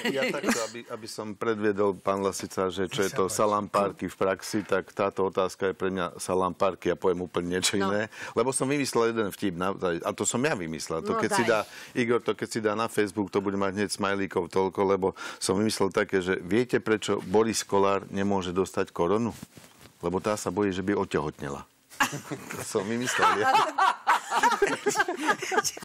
Ja takto, aby, aby som predviedol, pán Lasica, že čo je to parky v praxi, tak táto otázka je pre mňa salam salampárky, ja poviem úplne niečo no. iné. Lebo som vymyslel jeden vtip, a to som ja vymyslel. To, no, keď daj. si dá, Igor, to keď si dá na Facebook, to bude mať hneď smajlíkov toľko, lebo som vymyslel také, že viete, prečo Boris Kolár nemôže dostať koronu? Lebo tá sa bojí, že by otehotnela. to som vymyslel. Ja.